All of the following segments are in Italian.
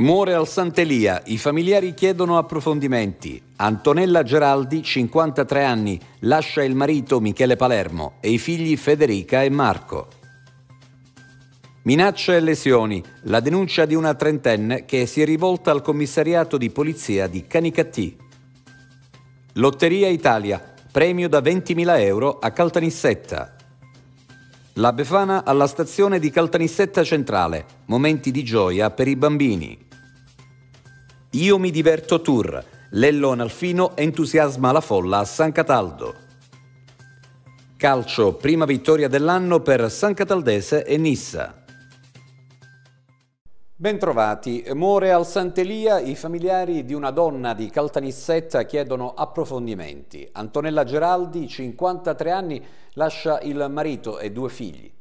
Muore al Sant'Elia, i familiari chiedono approfondimenti. Antonella Geraldi, 53 anni, lascia il marito Michele Palermo e i figli Federica e Marco. Minacce e lesioni, la denuncia di una trentenne che si è rivolta al commissariato di polizia di Canicattì. Lotteria Italia, premio da 20.000 euro a Caltanissetta. La Befana alla stazione di Caltanissetta Centrale, momenti di gioia per i bambini. Io mi diverto tour. Lellon Alfino entusiasma la folla a San Cataldo. Calcio, prima vittoria dell'anno per San Cataldese e Nissa. Bentrovati. Muore al Sant'Elia i familiari di una donna di Caltanissetta chiedono approfondimenti. Antonella Geraldi, 53 anni, lascia il marito e due figli.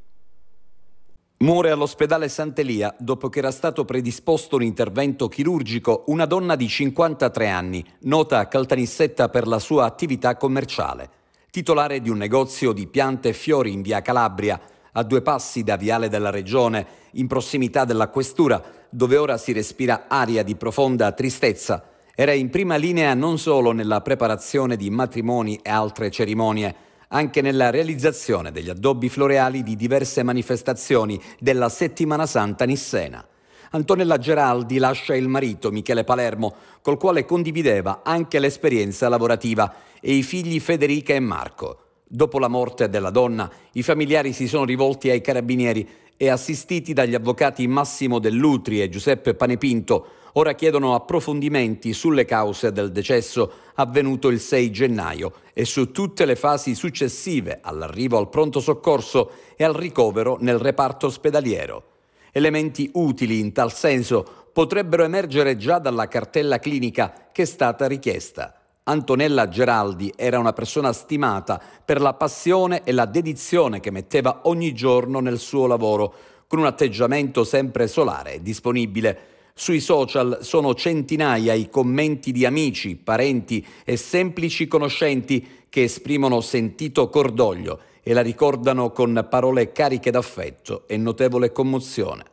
Muore all'ospedale Sant'Elia dopo che era stato predisposto un intervento chirurgico una donna di 53 anni, nota a Caltanissetta per la sua attività commerciale. Titolare di un negozio di piante e fiori in via Calabria, a due passi da Viale della Regione, in prossimità della Questura, dove ora si respira aria di profonda tristezza, era in prima linea non solo nella preparazione di matrimoni e altre cerimonie, anche nella realizzazione degli addobbi floreali di diverse manifestazioni della Settimana Santa Nissena. Antonella Geraldi lascia il marito Michele Palermo, col quale condivideva anche l'esperienza lavorativa, e i figli Federica e Marco. Dopo la morte della donna, i familiari si sono rivolti ai carabinieri e assistiti dagli avvocati Massimo Dell'Utri e Giuseppe Panepinto, ora chiedono approfondimenti sulle cause del decesso avvenuto il 6 gennaio e su tutte le fasi successive all'arrivo al pronto soccorso e al ricovero nel reparto ospedaliero. Elementi utili in tal senso potrebbero emergere già dalla cartella clinica che è stata richiesta. Antonella Geraldi era una persona stimata per la passione e la dedizione che metteva ogni giorno nel suo lavoro, con un atteggiamento sempre solare e disponibile. Sui social sono centinaia i commenti di amici, parenti e semplici conoscenti che esprimono sentito cordoglio e la ricordano con parole cariche d'affetto e notevole commozione.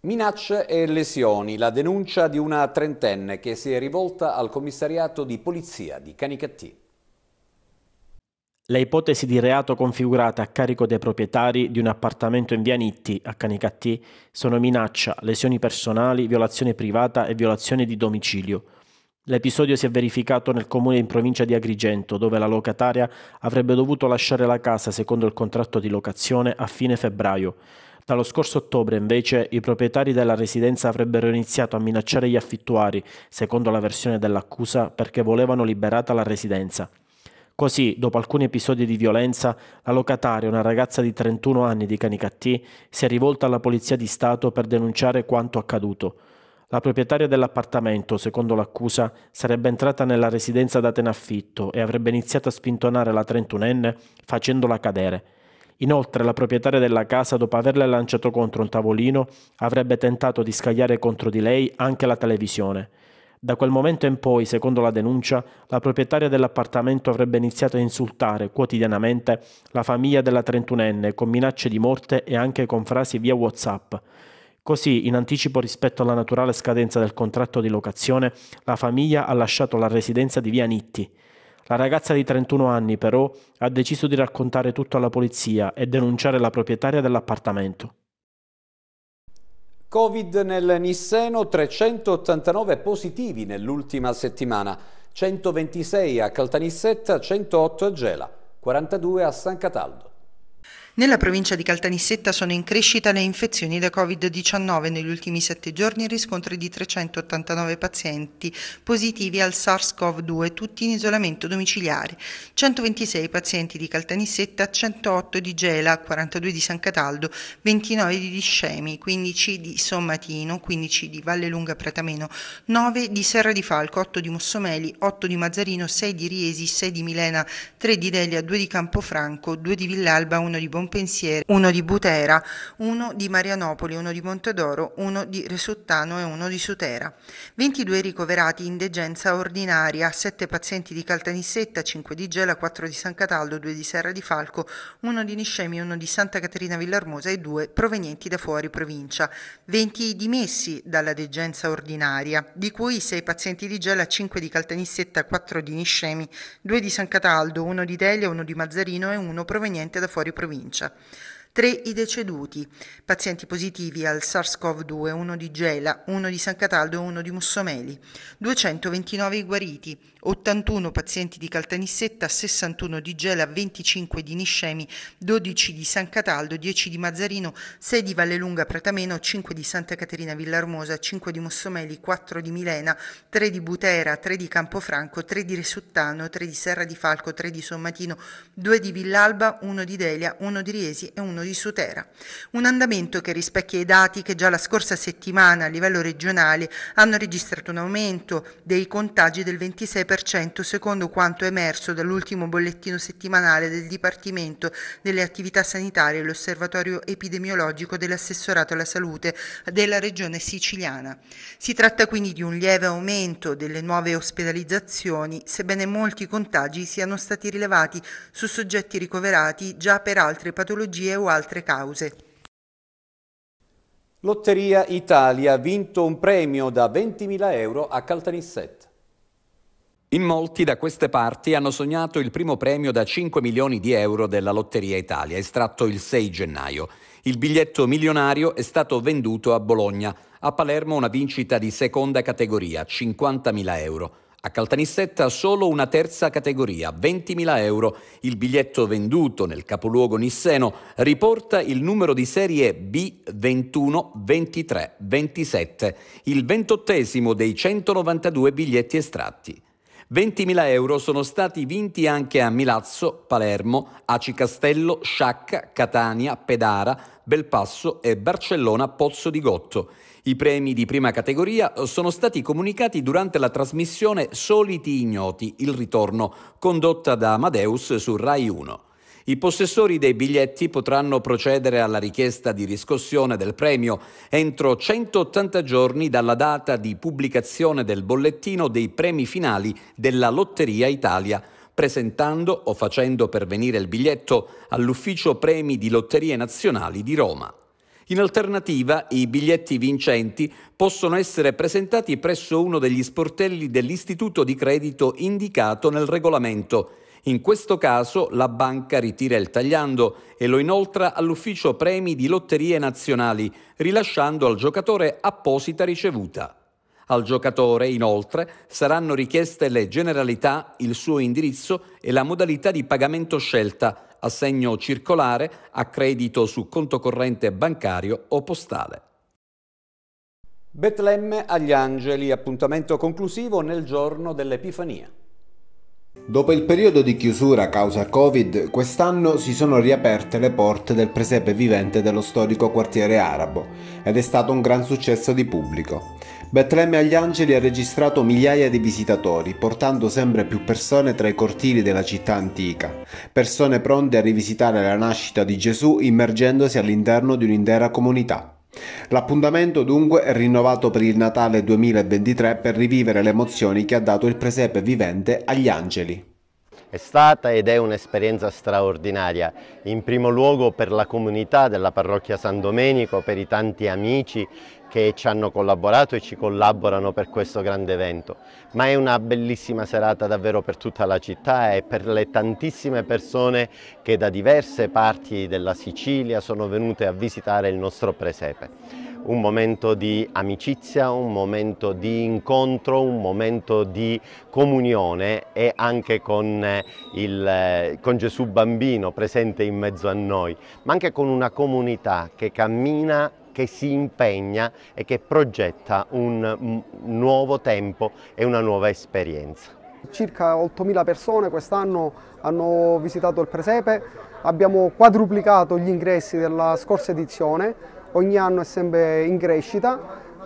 Minacce e lesioni, la denuncia di una trentenne che si è rivolta al commissariato di polizia di Canicattì la ipotesi di reato configurata a carico dei proprietari di un appartamento in via Nitti, a Canicattì, sono minaccia, lesioni personali, violazione privata e violazione di domicilio. L'episodio si è verificato nel comune in provincia di Agrigento, dove la locataria avrebbe dovuto lasciare la casa secondo il contratto di locazione a fine febbraio. Dallo scorso ottobre, invece, i proprietari della residenza avrebbero iniziato a minacciare gli affittuari, secondo la versione dell'accusa, perché volevano liberata la residenza. Così, dopo alcuni episodi di violenza, la locataria, una ragazza di 31 anni di Canicattì, si è rivolta alla Polizia di Stato per denunciare quanto accaduto. La proprietaria dell'appartamento, secondo l'accusa, sarebbe entrata nella residenza data in affitto e avrebbe iniziato a spintonare la 31enne facendola cadere. Inoltre la proprietaria della casa, dopo averla lanciato contro un tavolino, avrebbe tentato di scagliare contro di lei anche la televisione. Da quel momento in poi, secondo la denuncia, la proprietaria dell'appartamento avrebbe iniziato a insultare quotidianamente la famiglia della trentunenne con minacce di morte e anche con frasi via WhatsApp. Così, in anticipo rispetto alla naturale scadenza del contratto di locazione, la famiglia ha lasciato la residenza di via Nitti. La ragazza di 31 anni, però, ha deciso di raccontare tutto alla polizia e denunciare la proprietaria dell'appartamento. Covid nel Nisseno, 389 positivi nell'ultima settimana, 126 a Caltanissetta, 108 a Gela, 42 a San Cataldo. Nella provincia di Caltanissetta sono in crescita le infezioni da Covid-19. Negli ultimi sette giorni riscontri di 389 pazienti positivi al SARS-CoV-2, tutti in isolamento domiciliare. 126 pazienti di Caltanissetta, 108 di Gela, 42 di San Cataldo, 29 di Discemi, 15 di Sommatino, 15 di Valle Lunga Pratameno, 9 di Serra di Falco, 8 di Mussomeli, 8 di Mazzarino, 6 di Riesi, 6 di Milena, 3 di Delia, 2 di Campofranco, 2 di Villalba, 1 di Bombardino un Bonpensieri, uno di Butera, uno di Marianopoli, uno di Montedoro, uno di Resuttano e uno di Sutera. 22 ricoverati in degenza ordinaria, 7 pazienti di Caltanissetta, 5 di Gela, 4 di San Cataldo, 2 di Serra di Falco, 1 di Niscemi, 1 di Santa Caterina Villarmosa e 2 provenienti da fuori provincia. 20 dimessi dalla degenza ordinaria, di cui 6 pazienti di Gela, 5 di Caltanissetta, 4 di Niscemi, 2 di San Cataldo, 1 di Delia, 1 di Mazzarino e 1 proveniente da fuori provincia provincia. Tre i deceduti, pazienti positivi al SARS-CoV-2, uno di Gela, uno di San Cataldo e uno di Mussomeli. 229 i guariti, 81 pazienti di Caltanissetta, 61 di Gela, 25 di Niscemi, 12 di San Cataldo, 10 di Mazzarino, 6 di Vallelunga Pratameno, 5 di Santa Caterina Villarmosa, 5 di Mossomeli, 4 di Milena, 3 di Butera, 3 di Campofranco, 3 di Resuttano, 3 di Serra di Falco, 3 di Sommatino, 2 di Villalba, 1 di Delia, 1 di Riesi e 1 di Sutera. Un andamento che rispecchia i dati che già la scorsa settimana a livello regionale hanno registrato un aumento dei contagi del 26% 5% secondo quanto emerso dall'ultimo bollettino settimanale del Dipartimento delle Attività Sanitarie e l'Osservatorio Epidemiologico dell'Assessorato alla Salute della Regione Siciliana. Si tratta quindi di un lieve aumento delle nuove ospedalizzazioni, sebbene molti contagi siano stati rilevati su soggetti ricoverati già per altre patologie o altre cause. Lotteria Italia ha vinto un premio da 20.000 euro a Caltanissetta. In molti da queste parti hanno sognato il primo premio da 5 milioni di euro della Lotteria Italia, estratto il 6 gennaio. Il biglietto milionario è stato venduto a Bologna, a Palermo una vincita di seconda categoria, 50.000 euro. A Caltanissetta solo una terza categoria, 20.000 euro. Il biglietto venduto nel capoluogo nisseno riporta il numero di serie B21, 23, 27, il ventottesimo dei 192 biglietti estratti. 20.000 euro sono stati vinti anche a Milazzo, Palermo, Aci Castello, Sciacca, Catania, Pedara, Belpasso e Barcellona Pozzo di Gotto. I premi di prima categoria eh, sono stati comunicati durante la trasmissione Soliti Ignoti, il ritorno, condotta da Amadeus su Rai 1. I possessori dei biglietti potranno procedere alla richiesta di riscossione del premio entro 180 giorni dalla data di pubblicazione del bollettino dei premi finali della Lotteria Italia presentando o facendo pervenire il biglietto all'ufficio premi di Lotterie Nazionali di Roma. In alternativa, i biglietti vincenti possono essere presentati presso uno degli sportelli dell'istituto di credito indicato nel regolamento in questo caso la banca ritira il tagliando e lo inoltra all'ufficio premi di lotterie nazionali, rilasciando al giocatore apposita ricevuta. Al giocatore, inoltre, saranno richieste le generalità, il suo indirizzo e la modalità di pagamento scelta, assegno circolare, accredito su conto corrente bancario o postale. Betlemme agli angeli, appuntamento conclusivo nel giorno dell'Epifania. Dopo il periodo di chiusura a causa Covid, quest'anno si sono riaperte le porte del presepe vivente dello storico quartiere arabo ed è stato un gran successo di pubblico. Betlemme agli Angeli ha registrato migliaia di visitatori, portando sempre più persone tra i cortili della città antica, persone pronte a rivisitare la nascita di Gesù immergendosi all'interno di un'intera comunità. L'appuntamento dunque è rinnovato per il Natale 2023 per rivivere le emozioni che ha dato il presepe vivente agli angeli. È stata ed è un'esperienza straordinaria, in primo luogo per la comunità della parrocchia San Domenico, per i tanti amici che ci hanno collaborato e ci collaborano per questo grande evento, ma è una bellissima serata davvero per tutta la città e per le tantissime persone che da diverse parti della Sicilia sono venute a visitare il nostro presepe un momento di amicizia, un momento di incontro, un momento di comunione e anche con, eh, il, eh, con Gesù bambino presente in mezzo a noi, ma anche con una comunità che cammina che si impegna e che progetta un nuovo tempo e una nuova esperienza. Circa 8.000 persone quest'anno hanno visitato il presepe, abbiamo quadruplicato gli ingressi della scorsa edizione ogni anno è sempre in crescita.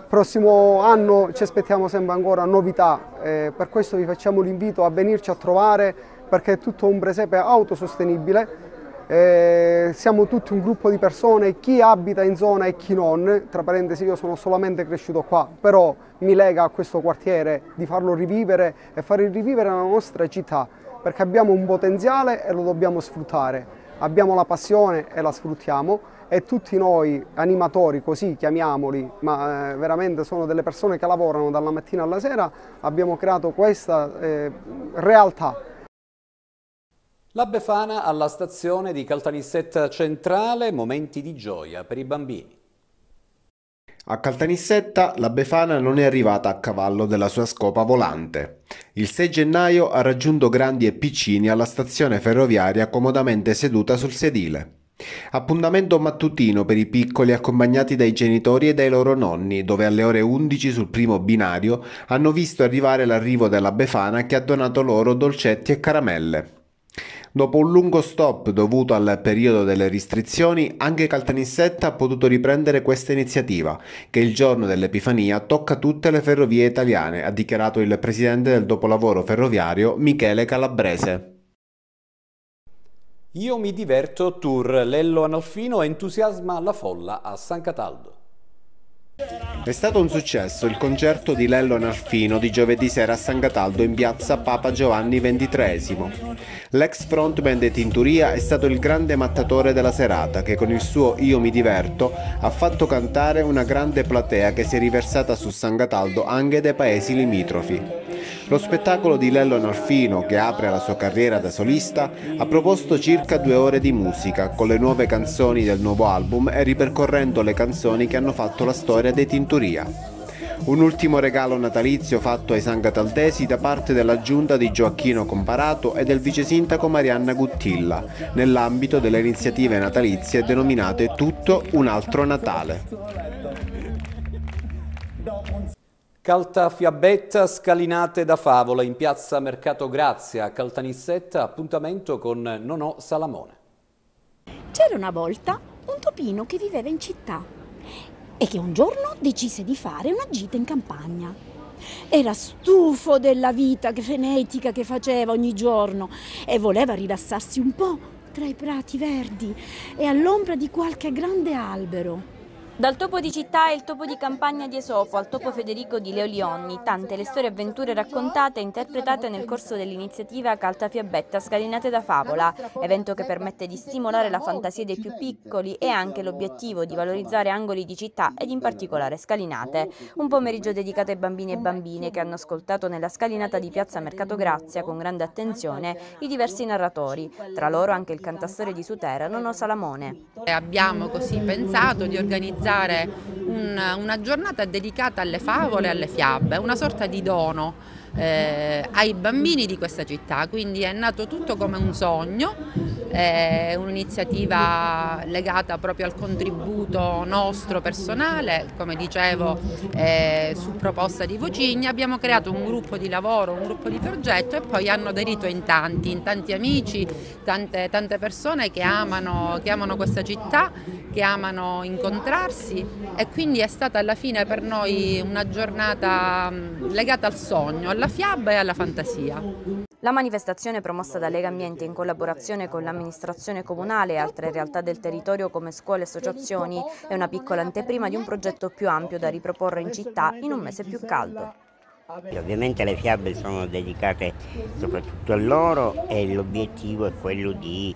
Prossimo anno ci aspettiamo sempre ancora novità, eh, per questo vi facciamo l'invito a venirci a trovare perché è tutto un presepe autosostenibile. Eh, siamo tutti un gruppo di persone, chi abita in zona e chi non, tra parentesi io sono solamente cresciuto qua, però mi lega a questo quartiere di farlo rivivere e far rivivere la nostra città, perché abbiamo un potenziale e lo dobbiamo sfruttare, abbiamo la passione e la sfruttiamo e tutti noi animatori, così chiamiamoli, ma eh, veramente sono delle persone che lavorano dalla mattina alla sera, abbiamo creato questa eh, realtà. La Befana alla stazione di Caltanissetta Centrale, momenti di gioia per i bambini. A Caltanissetta la Befana non è arrivata a cavallo della sua scopa volante. Il 6 gennaio ha raggiunto grandi e piccini alla stazione ferroviaria comodamente seduta sul sedile. Appuntamento mattutino per i piccoli accompagnati dai genitori e dai loro nonni, dove alle ore 11 sul primo binario hanno visto arrivare l'arrivo della Befana che ha donato loro dolcetti e caramelle. Dopo un lungo stop dovuto al periodo delle restrizioni, anche Caltanissetta ha potuto riprendere questa iniziativa, che il giorno dell'Epifania tocca tutte le ferrovie italiane, ha dichiarato il presidente del dopolavoro ferroviario Michele Calabrese. Io mi diverto, tour Lello Analfino entusiasma la folla a San Cataldo. È stato un successo il concerto di Lello Analfino di giovedì sera a San Cataldo in piazza Papa Giovanni XXIII. L'ex frontman di Tinturia è stato il grande mattatore della serata che con il suo Io mi diverto ha fatto cantare una grande platea che si è riversata su San Cataldo anche dai paesi limitrofi. Lo spettacolo di Lello Norfino, che apre la sua carriera da solista, ha proposto circa due ore di musica con le nuove canzoni del nuovo album e ripercorrendo le canzoni che hanno fatto la storia dei Tinturia. Un ultimo regalo natalizio fatto ai sangataldesi da parte della giunta di Gioacchino Comparato e del vicesindaco Marianna Guttilla, nell'ambito delle iniziative natalizie denominate Tutto un altro Natale. Caltafiabetta, scalinate da favola in piazza Mercato Grazia, Caltanissetta, appuntamento con Nonò Salamone. C'era una volta un topino che viveva in città e che un giorno decise di fare una gita in campagna. Era stufo della vita frenetica che faceva ogni giorno e voleva rilassarsi un po' tra i prati verdi e all'ombra di qualche grande albero. Dal topo di città e il topo di campagna di Esopo al topo Federico di Leo Lionni, tante le storie e avventure raccontate e interpretate nel corso dell'iniziativa Calta Fiabetta Scalinate da Favola, evento che permette di stimolare la fantasia dei più piccoli e anche l'obiettivo di valorizzare angoli di città ed in particolare scalinate. Un pomeriggio dedicato ai bambini e bambine che hanno ascoltato nella scalinata di Piazza Mercato Grazia con grande attenzione i diversi narratori, tra loro anche il cantastore di Sutera, Nono Salamone. Abbiamo così pensato di organizzare organizzare un, una giornata dedicata alle favole e alle fiabe, una sorta di dono eh, ai bambini di questa città, quindi è nato tutto come un sogno, eh, un'iniziativa legata proprio al contributo nostro personale, come dicevo eh, su proposta di Vocigna, abbiamo creato un gruppo di lavoro, un gruppo di progetto e poi hanno aderito in tanti, in tanti amici, tante, tante persone che amano, che amano questa città, che amano incontrarsi e quindi è stata alla fine per noi una giornata mm, legata al sogno, alla alla fiaba e alla fantasia. La manifestazione promossa da Lega Ambiente in collaborazione con l'amministrazione comunale e altre realtà del territorio come scuole e associazioni è una piccola anteprima di un progetto più ampio da riproporre in città in un mese più caldo. Ovviamente le fiabe sono dedicate soprattutto a loro e l'obiettivo è quello di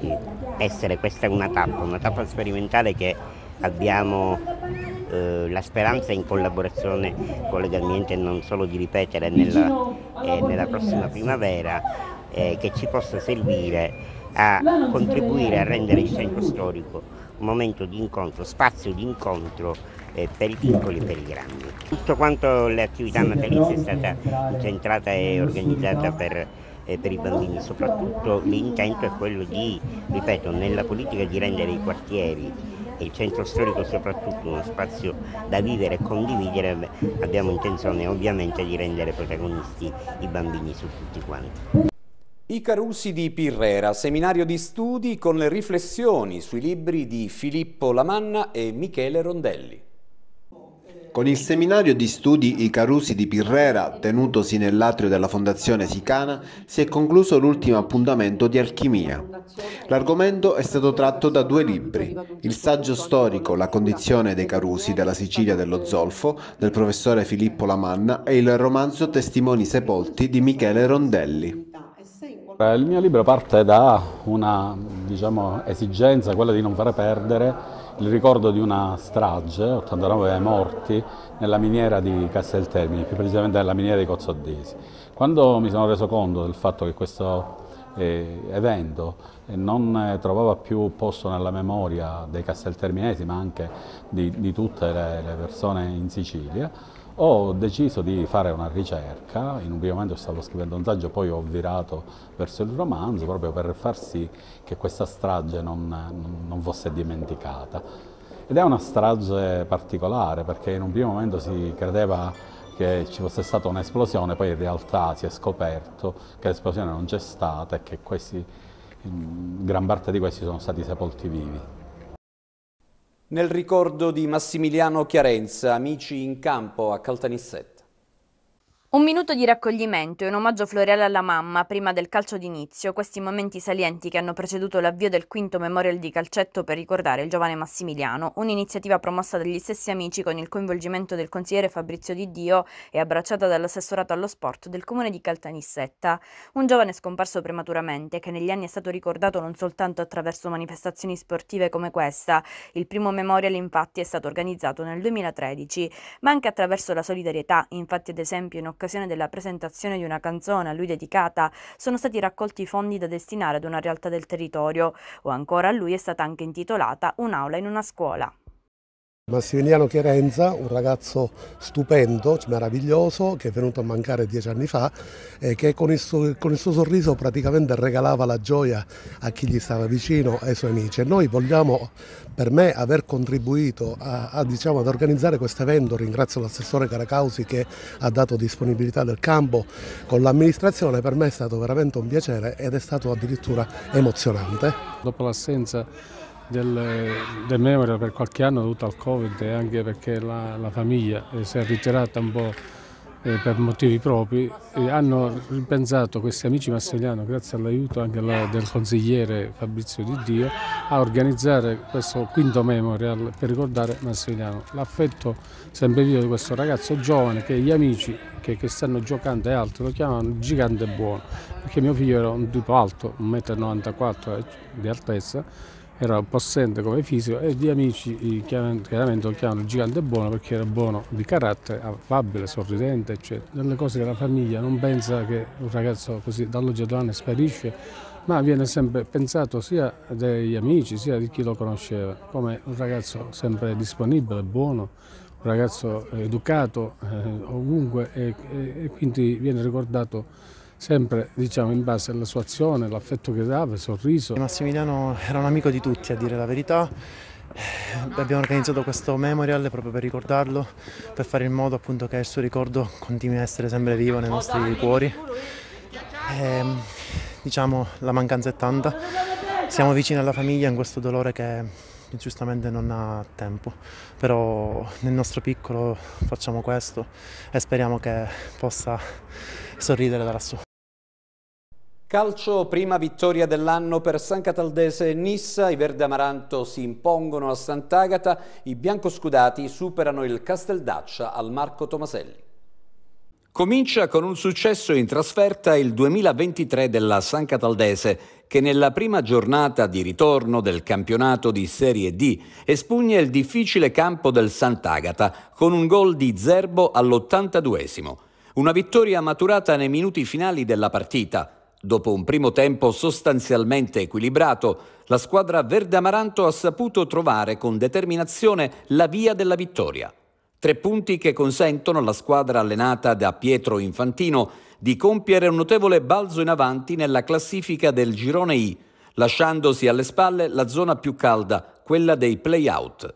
eh, essere, questa una tappa, una tappa sperimentale che abbiamo eh, la speranza in collaborazione con Legalmente non solo di ripetere nella, eh, nella prossima primavera eh, che ci possa servire a contribuire a rendere il centro storico un momento di incontro, spazio di incontro eh, per i piccoli e per i grandi. Tutto quanto le attività natalizie è stata incentrata e organizzata per eh, per i bambini, soprattutto l'intento è quello di, ripeto, nella politica di rendere i quartieri e il centro storico soprattutto uno spazio da vivere e condividere, abbiamo intenzione ovviamente di rendere protagonisti i bambini su tutti quanti. I Carusi di Pirrera, seminario di studi con riflessioni sui libri di Filippo Lamanna e Michele Rondelli. Con il seminario di studi I Carusi di Pirrera, tenutosi nell'atrio della Fondazione Sicana, si è concluso l'ultimo appuntamento di alchimia. L'argomento è stato tratto da due libri, il saggio storico La condizione dei Carusi della Sicilia dello Zolfo del professore Filippo Lamanna e il romanzo Testimoni sepolti di Michele Rondelli. Eh, il mio libro parte da una diciamo, esigenza, quella di non fare perdere il ricordo di una strage, 89 morti, nella miniera di Casteltermini, più precisamente nella miniera di Cozzodesi. Quando mi sono reso conto del fatto che questo eh, evento eh, non eh, trovava più posto nella memoria dei castelterminesi ma anche di, di tutte le, le persone in Sicilia, ho deciso di fare una ricerca, in un primo momento stavo scrivendo un saggio, poi ho virato verso il romanzo proprio per far sì che questa strage non, non fosse dimenticata. Ed è una strage particolare perché in un primo momento si credeva che ci fosse stata un'esplosione, poi in realtà si è scoperto che l'esplosione non c'è stata e che questi, gran parte di questi sono stati sepolti vivi. Nel ricordo di Massimiliano Chiarenza, amici in campo a Caltanissetta. Un minuto di raccoglimento e un omaggio floreale alla mamma prima del calcio d'inizio, questi momenti salienti che hanno preceduto l'avvio del quinto memorial di calcetto per ricordare il giovane Massimiliano, un'iniziativa promossa dagli stessi amici con il coinvolgimento del consigliere Fabrizio Di Dio e abbracciata dall'assessorato allo sport del comune di Caltanissetta, un giovane scomparso prematuramente che negli anni è stato ricordato non soltanto attraverso manifestazioni sportive come questa, il primo memorial infatti è stato organizzato nel 2013, ma anche attraverso la solidarietà, infatti ad esempio in occasione occasione della presentazione di una canzone a lui dedicata, sono stati raccolti fondi da destinare ad una realtà del territorio o ancora a lui è stata anche intitolata un'aula in una scuola. Massimiliano Chierenza, un ragazzo stupendo, meraviglioso, che è venuto a mancare dieci anni fa e che con il, suo, con il, suo, sorriso praticamente regalava la gioia a chi gli stava vicino, ai suoi amici. E noi vogliamo, per me, aver contribuito a, a, diciamo, ad organizzare questo evento. Ringrazio l'assessore Caracausi che ha dato disponibilità del campo con l'amministrazione. Per me è stato veramente un piacere ed è stato addirittura emozionante. Dopo l'assenza del, del Memorial per qualche anno dovuto al Covid e anche perché la, la famiglia eh, si è ritirata un po' eh, per motivi propri, hanno ripensato questi amici Massimiliano, grazie all'aiuto anche alla, del consigliere Fabrizio Di Dio, a organizzare questo quinto memorial per ricordare Massimiliano. L'affetto sempre vivo di questo ragazzo giovane che gli amici che, che stanno giocando e altro lo chiamano gigante buono, perché mio figlio era un tipo alto, 1,94 m eh, di altezza, era un po' assente come fisico e gli amici chiaramente lo chiamano il gigante buono perché era buono di carattere, affabile, sorridente, eccetera. Nelle cose che la famiglia non pensa che un ragazzo così dall'oggi domani sparisce, ma viene sempre pensato sia dagli amici sia di chi lo conosceva come un ragazzo sempre disponibile, buono, un ragazzo educato eh, ovunque e, e, e quindi viene ricordato sempre diciamo, in base alla sua azione, all'affetto che dava, il sorriso. Massimiliano era un amico di tutti, a dire la verità. Eh, abbiamo organizzato questo memorial proprio per ricordarlo, per fare in modo appunto, che il suo ricordo continui a essere sempre vivo nei nostri cuori. E, ehm, diciamo la mancanza è tanta, siamo vicini alla famiglia in questo dolore che giustamente non ha tempo, però nel nostro piccolo facciamo questo e speriamo che possa sorridere da lassù. Calcio, prima vittoria dell'anno per San Cataldese e Nissa, i Verde Amaranto si impongono a Sant'Agata, i biancoscudati superano il Casteldaccia al Marco Tomaselli. Comincia con un successo in trasferta il 2023 della San Cataldese, che nella prima giornata di ritorno del campionato di Serie D espugna il difficile campo del Sant'Agata con un gol di Zerbo all82 82 Una vittoria maturata nei minuti finali della partita, Dopo un primo tempo sostanzialmente equilibrato, la squadra verde amaranto ha saputo trovare con determinazione la via della vittoria. Tre punti che consentono alla squadra allenata da Pietro Infantino di compiere un notevole balzo in avanti nella classifica del girone I, lasciandosi alle spalle la zona più calda, quella dei play-out.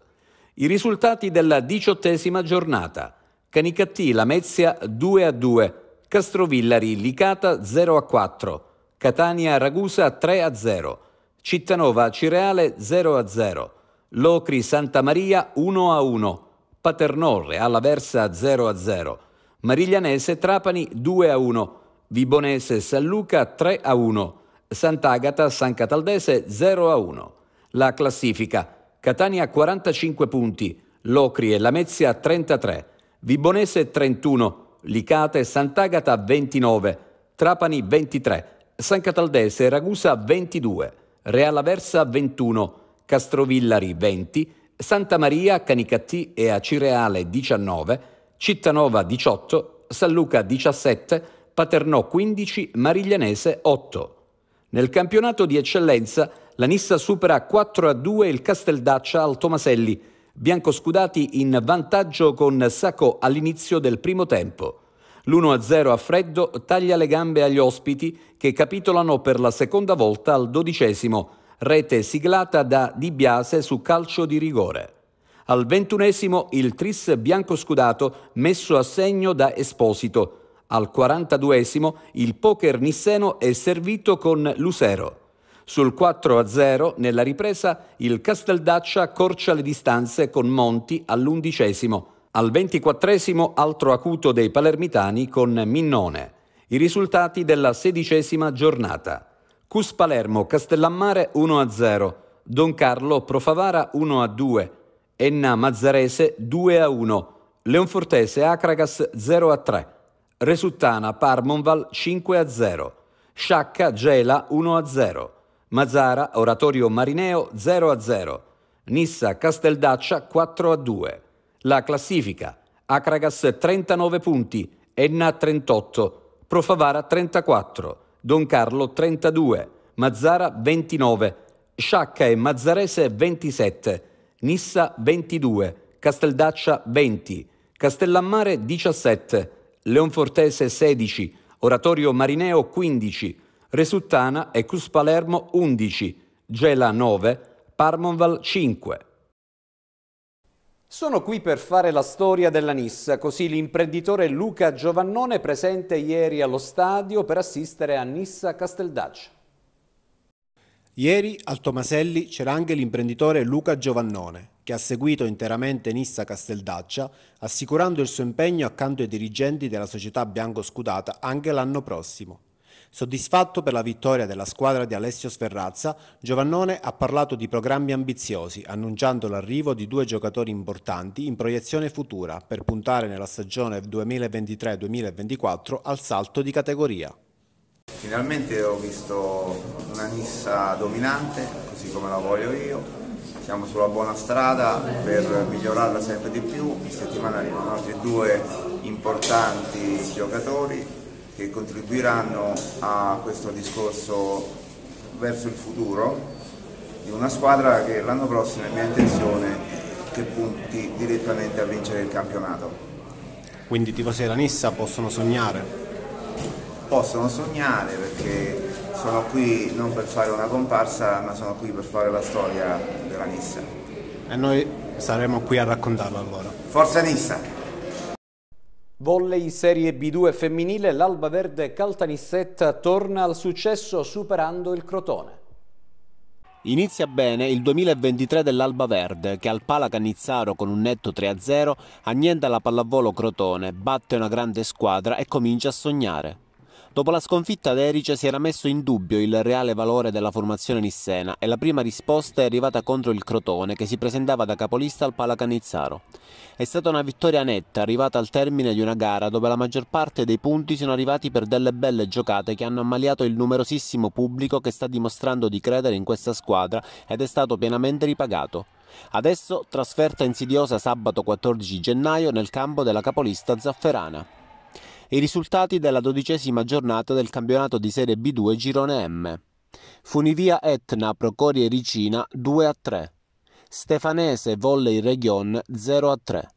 I risultati della diciottesima giornata. Canicattì Lamezia 2 a 2, Castrovillari Licata 0 a 4, Catania Ragusa 3 a 0, Cittanova Cireale 0 a 0, Locri Santa Maria 1 a 1, Paternò Reala Versa 0 a 0, Mariglianese Trapani 2 a 1, Vibonese San Luca 3 a 1, Sant'Agata San Cataldese 0 a 1. La classifica Catania 45 punti, Locri e Lamezia 33, Vibonese 31, punti. Licate e Sant'Agata 29, Trapani 23, San Cataldese e Ragusa 22, Realaversa 21, Castrovillari 20, Santa Maria, Canicattì e Acireale 19, Cittanova 18, San Luca 17, Paternò 15, Mariglianese 8. Nel campionato di eccellenza la Nissa supera 4 a 2 il Casteldaccia al Tomaselli biancoscudati in vantaggio con Sacco all'inizio del primo tempo. L'1-0 a freddo taglia le gambe agli ospiti che capitolano per la seconda volta al dodicesimo, rete siglata da Di Biase su calcio di rigore. Al ventunesimo il tris biancoscudato messo a segno da Esposito. Al quarantaduesimo il poker nisseno è servito con Lucero. Sul 4-0 nella ripresa il Casteldaccia accorcia le distanze con Monti all'undicesimo, al ventiquattresimo altro acuto dei palermitani con Minnone. I risultati della sedicesima giornata. Cus Palermo Castellammare 1-0, Don Carlo Profavara 1-2, Enna Mazzarese 2-1, Leonfortese Acragas 0-3, Resuttana Parmonval 5-0, Sciacca Gela 1-0. Mazzara, Oratorio Marineo 0 a 0, Nissa Casteldaccia 4 a 2. La classifica, Acragas 39 punti, Enna 38, Profavara 34, Don Carlo 32, Mazzara 29, Sciacca e Mazzarese 27, Nissa 22, Casteldaccia 20, Castellammare 17, Leonfortese 16, Oratorio Marineo 15, Resuttana e Cus Palermo 11, Gela 9, Parmonval 5. Sono qui per fare la storia della Nissa, così l'imprenditore Luca Giovannone presente ieri allo stadio per assistere a Nissa Casteldaccia. Ieri al Tomaselli c'era anche l'imprenditore Luca Giovannone, che ha seguito interamente Nissa Casteldaccia, assicurando il suo impegno accanto ai dirigenti della società bianco scudata anche l'anno prossimo. Soddisfatto per la vittoria della squadra di Alessio Sferrazza, Giovannone ha parlato di programmi ambiziosi, annunciando l'arrivo di due giocatori importanti in proiezione futura per puntare nella stagione 2023-2024 al salto di categoria. Finalmente ho visto una Nissa dominante, così come la voglio io. Siamo sulla buona strada per migliorarla sempre di più. In settimana arrivano altri due importanti giocatori che contribuiranno a questo discorso verso il futuro di una squadra che l'anno prossimo è mia intenzione che punti direttamente a vincere il campionato. Quindi i tifosi della Nissa possono sognare? Possono sognare perché sono qui non per fare una comparsa ma sono qui per fare la storia della Nissa. E noi saremo qui a raccontarla allora. Forza Nissa! Volley Serie B2 femminile, l'Alba Verde Caltanissetta torna al successo superando il Crotone. Inizia bene il 2023 dell'Alba Verde che al Pala Cannizzaro con un netto 3-0 annienta la pallavolo Crotone, batte una grande squadra e comincia a sognare. Dopo la sconfitta ad Erice si era messo in dubbio il reale valore della formazione nissena e la prima risposta è arrivata contro il Crotone che si presentava da capolista al Palacanizzaro. È stata una vittoria netta arrivata al termine di una gara dove la maggior parte dei punti sono arrivati per delle belle giocate che hanno ammaliato il numerosissimo pubblico che sta dimostrando di credere in questa squadra ed è stato pienamente ripagato. Adesso trasferta insidiosa sabato 14 gennaio nel campo della capolista Zafferana i risultati della dodicesima giornata del campionato di Serie B2 Girone M. Funivia Etna Procoria e Ricina 2 a 3. Stefanese Volley Region 0 a 3.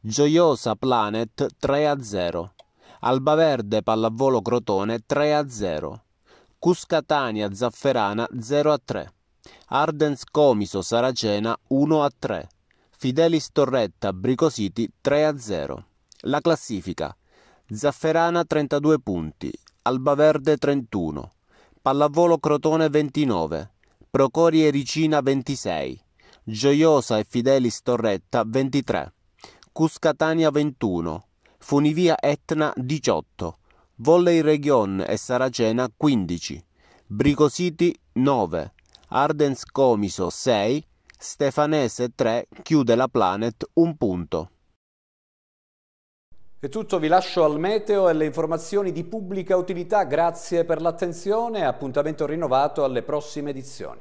Gioiosa Planet 3 a 0. Albaverde Pallavolo Crotone 3 a 0. Cuscatania Zafferana 0 a 3. Ardens Comiso Saracena 1 a 3. Fidelis Torretta Bricositi 3 a 0. La classifica Zafferana 32 punti, Albaverde 31, Pallavolo Crotone 29, Procori e Ricina 26, Gioiosa e Fidelis Torretta 23, Cuscatania 21, Funivia Etna 18, Volley Region e Saracena 15, Bricositi 9, Ardens Comiso 6, Stefanese 3 chiude la Planet 1 punto. È tutto, vi lascio al meteo e alle informazioni di pubblica utilità. Grazie per l'attenzione e appuntamento rinnovato alle prossime edizioni.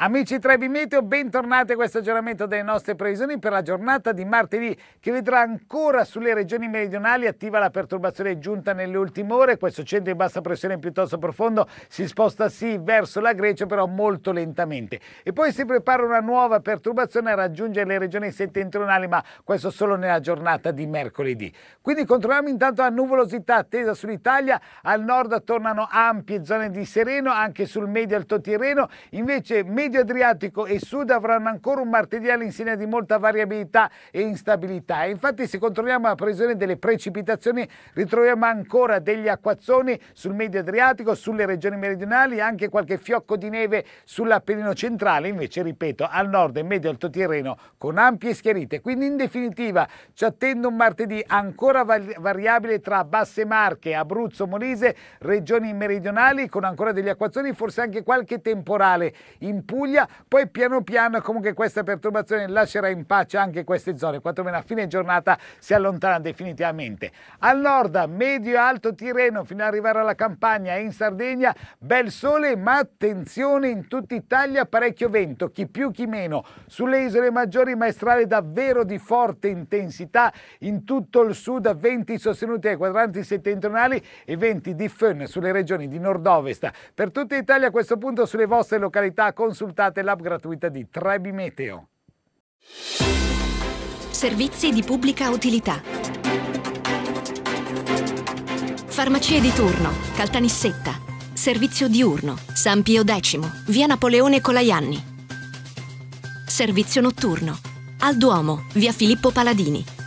Amici Trebi Meteo, bentornati a questo aggiornamento delle nostre previsioni per la giornata di martedì che vedrà ancora sulle regioni meridionali attiva la perturbazione giunta nelle ultime ore, questo centro di bassa pressione piuttosto profondo si sposta sì verso la Grecia però molto lentamente e poi si prepara una nuova perturbazione a raggiungere le regioni settentrionali ma questo solo nella giornata di mercoledì. Quindi controlliamo intanto la nuvolosità attesa sull'Italia, al nord tornano ampie zone di sereno anche sul medio alto Tirreno, invece medio Medio Adriatico e Sud avranno ancora un martedì all'insieme di molta variabilità e instabilità. E infatti se controlliamo la previsione delle precipitazioni ritroviamo ancora degli acquazzoni sul Medio Adriatico, sulle regioni meridionali, anche qualche fiocco di neve sull'Appennino centrale, invece ripeto al nord e medio alto Tirreno con ampie schiarite Quindi in definitiva ci attende un martedì ancora variabile tra Basse Marche, Abruzzo, Molise, regioni meridionali con ancora degli acquazzoni, forse anche qualche temporale in pura Puglia, poi piano piano comunque questa perturbazione lascerà in pace anche queste zone, quantomeno a fine giornata si allontana definitivamente. Al nord, medio e alto Tirreno fino ad arrivare alla campagna e in Sardegna, bel sole ma attenzione in tutta Italia, parecchio vento, chi più chi meno. Sulle isole maggiori maestrale davvero di forte intensità, in tutto il sud venti sostenuti ai quadranti settentrionali e venti di fön sulle regioni di nord-ovest. Per tutta Italia a questo punto sulle vostre località consultate Consultate l'app gratuita di Trebi Meteo. Servizi di pubblica utilità. Farmacie di turno, Caltanissetta. Servizio diurno, San Pio X, via Napoleone Colaianni. Servizio notturno, al Duomo, via Filippo Paladini.